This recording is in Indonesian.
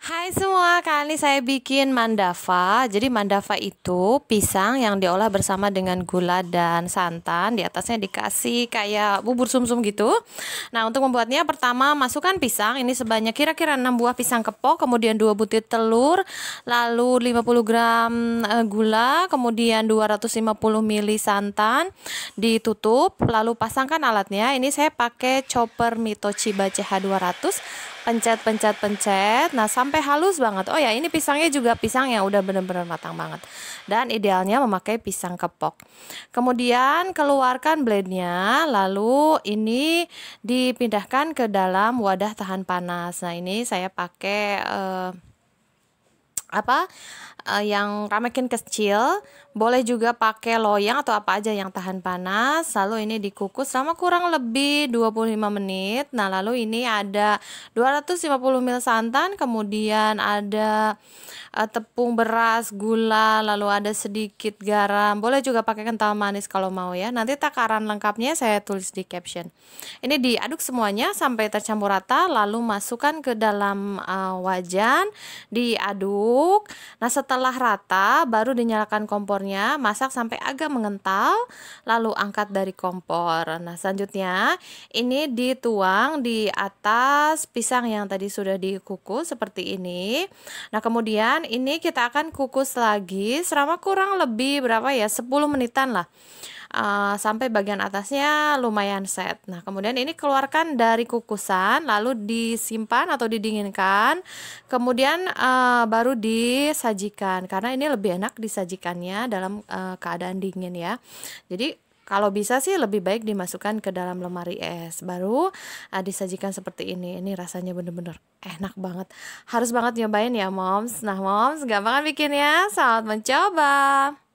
Hai semua, kali saya bikin mandava. Jadi mandava itu pisang yang diolah bersama dengan gula dan santan. Di atasnya dikasih kayak bubur sumsum gitu. Nah, untuk membuatnya pertama masukkan pisang. Ini sebanyak kira-kira 6 buah pisang kepok, kemudian 2 butir telur, lalu 50 gram eh, gula, kemudian 250 ml santan. Ditutup, lalu pasangkan alatnya. Ini saya pakai chopper Mitochiba CH200. Pencet, pencet, pencet. Nah, sampai sampai halus banget. Oh ya, ini pisangnya juga pisang yang udah benar-benar matang banget. Dan idealnya memakai pisang kepok. Kemudian keluarkan blendnya, lalu ini dipindahkan ke dalam wadah tahan panas. Nah, ini saya pakai uh, apa uh, yang ramekin kecil boleh juga pakai loyang atau apa aja yang tahan panas lalu ini dikukus selama kurang lebih 25 menit nah lalu ini ada 250 ml santan kemudian ada uh, tepung beras gula lalu ada sedikit garam boleh juga pakai kental manis kalau mau ya nanti takaran lengkapnya saya tulis di caption ini diaduk semuanya sampai tercampur rata lalu masukkan ke dalam uh, wajan diaduk Nah, setelah rata baru dinyalakan kompornya, masak sampai agak mengental, lalu angkat dari kompor. Nah, selanjutnya ini dituang di atas pisang yang tadi sudah dikukus seperti ini. Nah, kemudian ini kita akan kukus lagi selama kurang lebih berapa ya? 10 menitan lah uh, sampai bagian atasnya lumayan set. Nah, kemudian ini keluarkan dari kukusan, lalu disimpan atau didinginkan, kemudian uh, baru disajikan karena ini lebih enak disajikannya dalam uh, keadaan dingin ya. Jadi kalau bisa sih lebih baik dimasukkan ke dalam lemari es baru uh, disajikan seperti ini ini rasanya bener-bener enak banget harus banget nyobain ya moms nah moms gampang kan bikin ya selamat mencoba